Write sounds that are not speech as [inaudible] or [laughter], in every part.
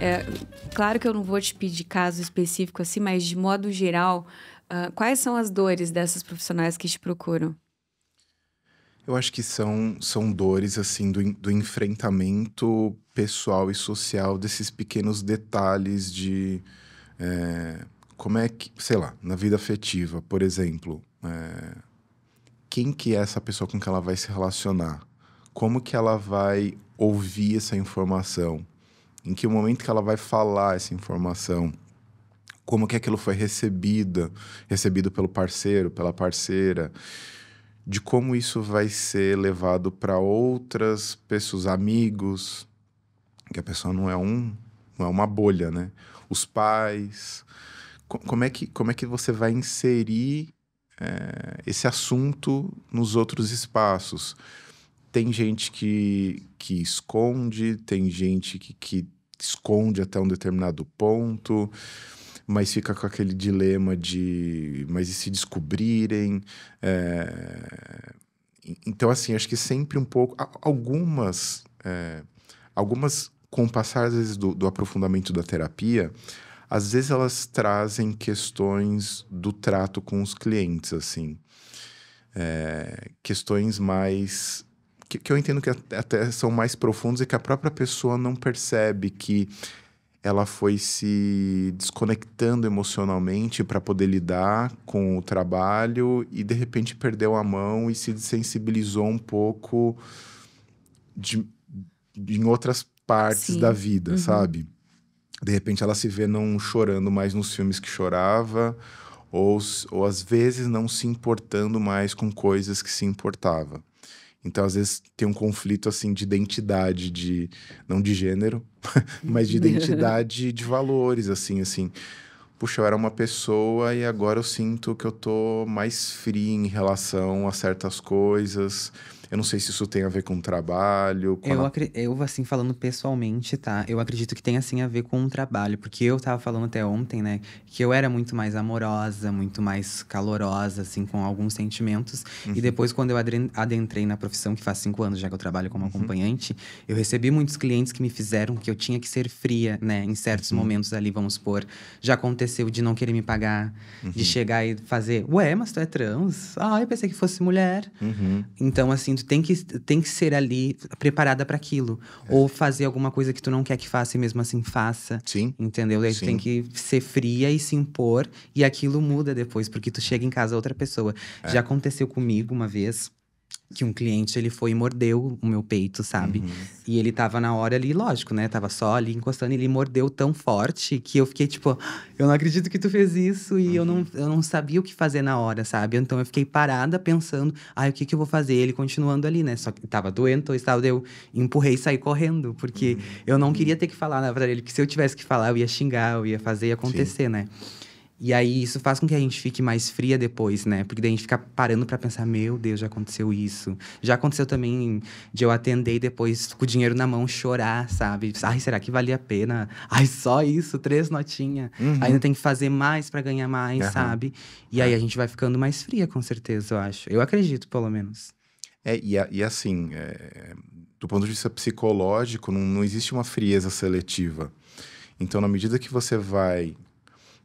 É, claro que eu não vou te pedir caso específico assim, mas de modo geral, uh, quais são as dores dessas profissionais que te procuram? Eu acho que são, são dores assim do, do enfrentamento pessoal e social desses pequenos detalhes de é, como é que, sei lá, na vida afetiva, por exemplo, é, quem que é essa pessoa com que ela vai se relacionar? Como que ela vai ouvir essa informação? em que momento que ela vai falar essa informação, como que aquilo foi recebida, recebido pelo parceiro, pela parceira, de como isso vai ser levado para outras pessoas, amigos, que a pessoa não é um, não é uma bolha, né? Os pais, como é que como é que você vai inserir é, esse assunto nos outros espaços? Tem gente que, que esconde, tem gente que, que esconde até um determinado ponto, mas fica com aquele dilema de, mas e se descobrirem? É... Então, assim, acho que sempre um pouco, algumas, é... algumas com o passar às vezes do, do aprofundamento da terapia, às vezes elas trazem questões do trato com os clientes, assim, é... questões mais que, que eu entendo que até são mais profundos e que a própria pessoa não percebe que ela foi se desconectando emocionalmente para poder lidar com o trabalho e de repente perdeu a mão e se desensibilizou um pouco de, de em outras partes Sim. da vida, uhum. sabe? De repente ela se vê não chorando mais nos filmes que chorava ou, ou às vezes não se importando mais com coisas que se importava. Então, às vezes, tem um conflito assim de identidade, de não de gênero, [laughs] mas de identidade de valores, assim, assim. Puxa, eu era uma pessoa e agora eu sinto que eu tô mais frio em relação a certas coisas. Eu não sei se isso tem a ver com trabalho. Com eu, a... eu, assim, falando pessoalmente, tá? Eu acredito que tem, assim, a ver com o trabalho. Porque eu tava falando até ontem, né? Que eu era muito mais amorosa, muito mais calorosa, assim, com alguns sentimentos. Uhum. E depois, quando eu adentrei na profissão, que faz cinco anos já que eu trabalho como uhum. acompanhante, eu recebi muitos clientes que me fizeram que eu tinha que ser fria, né? Em certos uhum. momentos ali, vamos supor. Já aconteceu de não querer me pagar, de uhum. chegar e fazer, ué, mas tu é trans? Ah, eu pensei que fosse mulher. Uhum. Então, assim, tem que, tem que ser ali preparada para aquilo. É. Ou fazer alguma coisa que tu não quer que faça e mesmo assim faça. Sim. Entendeu? Daí tu tem que ser fria e se impor. E aquilo muda depois, porque tu chega em casa outra pessoa. É. Já aconteceu comigo uma vez que um cliente ele foi e mordeu o meu peito, sabe? Uhum. E ele tava na hora ali, lógico, né? Tava só ali encostando, ele mordeu tão forte que eu fiquei tipo, ah, eu não acredito que tu fez isso e uhum. eu, não, uhum. eu não sabia o que fazer na hora, sabe? Então eu fiquei parada pensando, ai, o que que eu vou fazer? Ele continuando ali, né? Só que tava doendo eu eu empurrei e saí correndo, porque uhum. eu não uhum. queria ter que falar na verdade, ele, que se eu tivesse que falar, eu ia xingar, eu ia fazer ia acontecer, Sim. né? E aí isso faz com que a gente fique mais fria depois, né? Porque daí a gente fica parando para pensar, meu Deus, já aconteceu isso. Já aconteceu também de eu atender e depois com o dinheiro na mão chorar, sabe? Ai, será que valia a pena? Ai, só isso, três notinhas. Uhum. Ainda tem que fazer mais para ganhar mais, uhum. sabe? E aí é. a gente vai ficando mais fria, com certeza, eu acho. Eu acredito, pelo menos. É, e, a, e assim, é, do ponto de vista psicológico, não, não existe uma frieza seletiva. Então, na medida que você vai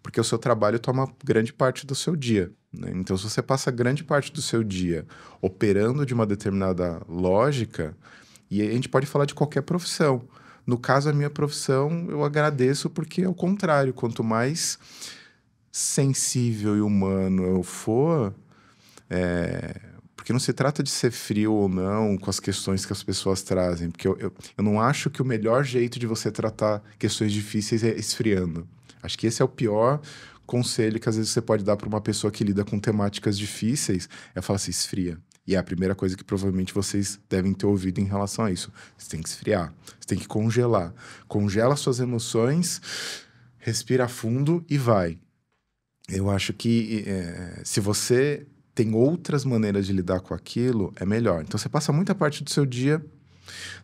porque o seu trabalho toma grande parte do seu dia. Né? Então, se você passa grande parte do seu dia operando de uma determinada lógica, e a gente pode falar de qualquer profissão. No caso, a minha profissão, eu agradeço porque é o contrário. Quanto mais sensível e humano eu for, é... porque não se trata de ser frio ou não com as questões que as pessoas trazem. Porque eu, eu, eu não acho que o melhor jeito de você tratar questões difíceis é esfriando. Acho que esse é o pior conselho que às vezes você pode dar para uma pessoa que lida com temáticas difíceis, é falar assim, esfria. E é a primeira coisa que provavelmente vocês devem ter ouvido em relação a isso. Você tem que esfriar, você tem que congelar. Congela suas emoções, respira fundo e vai. Eu acho que é, se você tem outras maneiras de lidar com aquilo, é melhor. Então você passa muita parte do seu dia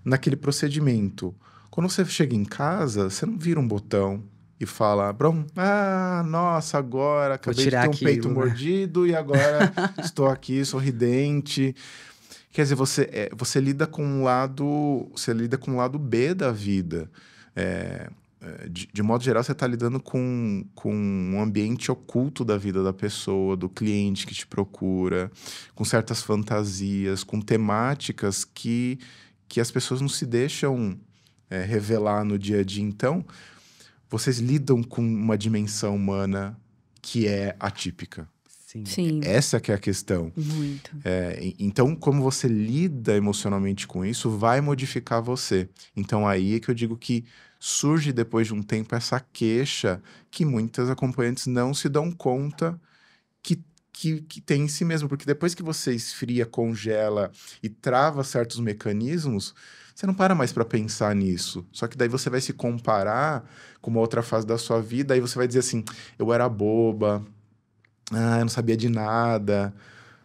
naquele procedimento. Quando você chega em casa, você não vira um botão, e fala, Brom, ah, nossa, agora acabei de ter um aquilo, peito né? mordido e agora [laughs] estou aqui sorridente. Quer dizer, você, é, você lida com um lado, você lida com um lado B da vida. É, é de, de, modo geral, você está lidando com, com um ambiente oculto da vida da pessoa, do cliente que te procura, com certas fantasias, com temáticas que, que as pessoas não se deixam é, revelar no dia a dia. Então, vocês lidam com uma dimensão humana que é atípica. Sim. Sim. Essa que é a questão. Muito. É, então, como você lida emocionalmente com isso, vai modificar você. Então, aí é que eu digo que surge depois de um tempo essa queixa que muitas acompanhantes não se dão conta que, que, que tem em si mesmo. Porque depois que você esfria, congela e trava certos mecanismos, você não para mais para pensar nisso. Só que daí você vai se comparar com uma outra fase da sua vida, aí você vai dizer assim: eu era boba, ah, eu não sabia de nada,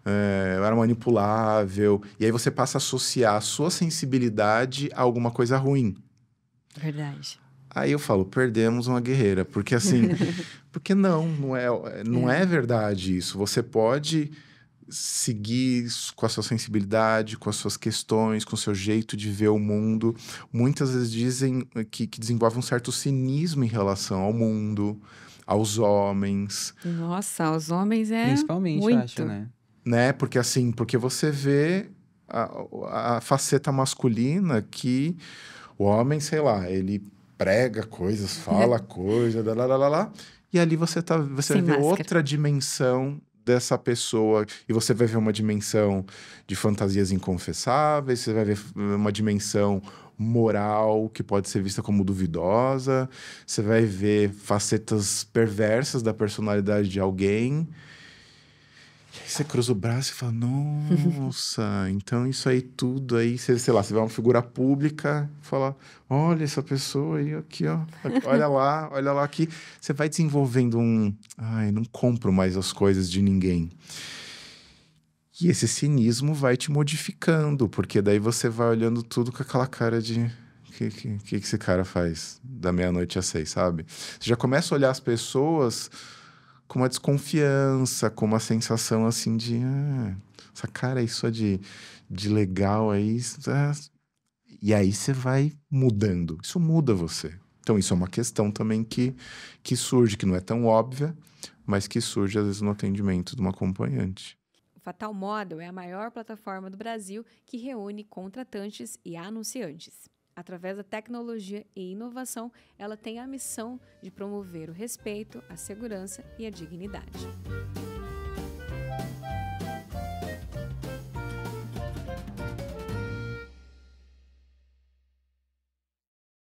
é, eu era manipulável. E aí você passa a associar a sua sensibilidade a alguma coisa ruim. Verdade. Aí eu falo, perdemos uma guerreira, porque assim, [laughs] porque não, não é, não é. é verdade isso. Você pode seguir com a sua sensibilidade, com as suas questões, com o seu jeito de ver o mundo. Muitas vezes dizem eh, que, que desenvolve um certo cinismo em relação ao mundo, aos homens. Nossa, aos homens é. Principalmente, muito. eu acho, né? Né? Porque assim, porque você vê a, a faceta masculina que o homem, sei lá, ele prega coisas, fala [laughs] coisas, lá, lá, lá, lá, e ali você tá, você vai ver máscara. outra dimensão dessa pessoa e você vai ver uma dimensão de fantasias inconfessáveis, você vai ver uma dimensão moral que pode ser vista como duvidosa, você vai ver facetas perversas da personalidade de alguém. Você cruza o braço e fala, nossa, [laughs] então isso aí tudo aí, você, sei lá, você vai uma figura pública, fala, olha essa pessoa aí aqui, ó, olha lá, olha lá aqui. Você vai desenvolvendo um, ai, não compro mais as coisas de ninguém. E esse cinismo vai te modificando, porque daí você vai olhando tudo com aquela cara de, o que, que, que esse cara faz da meia-noite às seis, sabe? Você já começa a olhar as pessoas com uma desconfiança, com uma sensação assim de. Ah, essa cara aí só de, de legal aí. É, e aí você vai mudando. Isso muda você. Então, isso é uma questão também que, que surge, que não é tão óbvia, mas que surge às vezes no atendimento de uma acompanhante. Fatal Model é a maior plataforma do Brasil que reúne contratantes e anunciantes através da tecnologia e inovação, ela tem a missão de promover o respeito, a segurança e a dignidade.